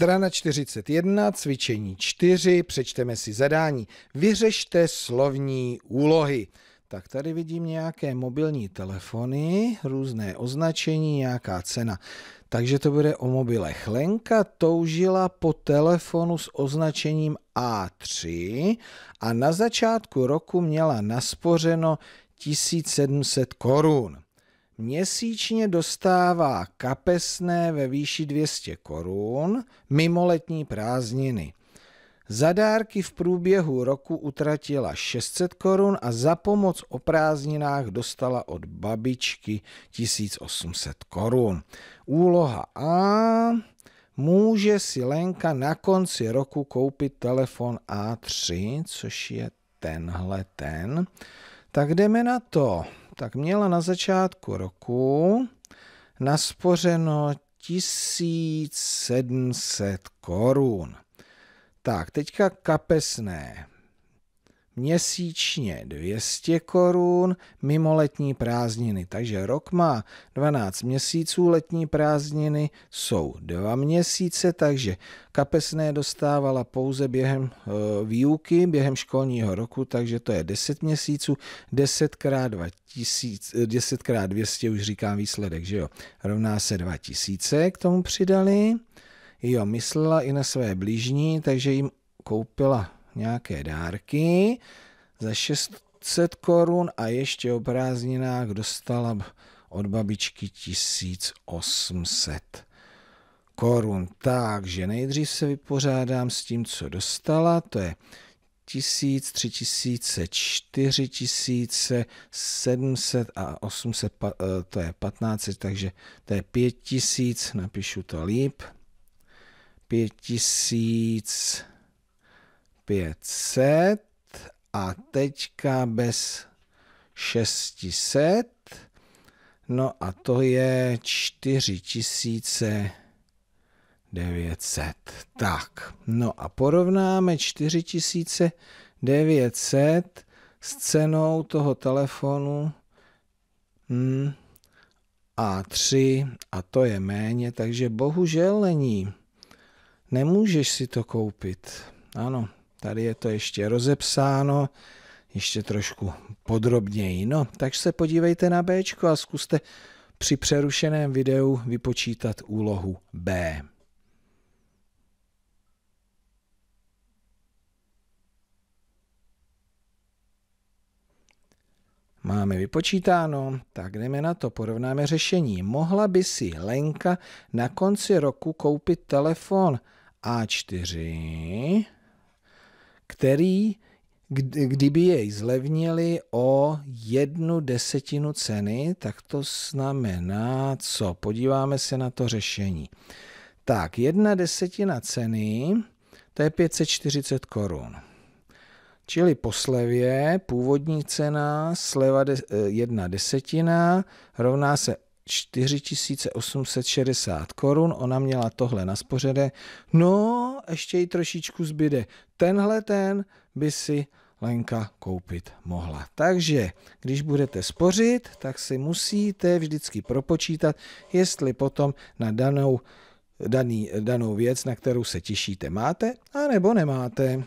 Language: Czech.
Strana 41, cvičení 4, přečteme si zadání. Vyřešte slovní úlohy. Tak tady vidím nějaké mobilní telefony, různé označení, nějaká cena. Takže to bude o mobilech. Lenka toužila po telefonu s označením A3 a na začátku roku měla naspořeno 1700 korun měsíčně dostává kapesné ve výši 200 korun mimo letní prázdniny. Za dárky v průběhu roku utratila 600 korun a za pomoc o prázdninách dostala od babičky 1800 korun. Úloha A. Může si Lenka na konci roku koupit telefon A3, což je tenhle ten. Tak jdeme na to tak měla na začátku roku naspořeno 1700 korun. Tak, teďka kapesné měsíčně 200 korun mimo letní prázdniny. Takže rok má 12 měsíců, letní prázdniny jsou 2 měsíce, takže kapesné dostávala pouze během e, výuky, během školního roku, takže to je 10 měsíců, 10 x 2000, 10 krát 200 eh, už říkám výsledek, že jo, rovná se 2000, k tomu přidali. Jo, myslela i na své blížní, takže jim koupila nějaké dárky za 600 korun a ještě o prázdninách dostala od babičky 1800 korun. Takže nejdřív se vypořádám s tím, co dostala, to je 1000, 3000, 4000, 700 a 800, eh, to je 15, takže to je 5000, napíšu to líp. 5000, 500 a teďka bez 600. No a to je 4900. Tak, no a porovnáme 4900 s cenou toho telefonu hmm, A3 a to je méně, takže bohužel není. Nemůžeš si to koupit. Ano, Tady je to ještě rozepsáno, ještě trošku podrobněji. No, tak se podívejte na B a zkuste při přerušeném videu vypočítat úlohu B. Máme vypočítáno, tak jdeme na to, porovnáme řešení. Mohla by si Lenka na konci roku koupit telefon A4 který, kdyby jej zlevnili o jednu desetinu ceny, tak to znamená co? Podíváme se na to řešení. Tak, jedna desetina ceny, to je 540 korun. Čili po slevě původní cena, sleva de, jedna desetina, rovná se 4860 korun. Ona měla tohle na spořede. No, ještě jí trošičku zbyde. Tenhle ten by si Lenka koupit mohla. Takže když budete spořit, tak si musíte vždycky propočítat, jestli potom na danou, daný, danou věc, na kterou se těšíte, máte, anebo nemáte.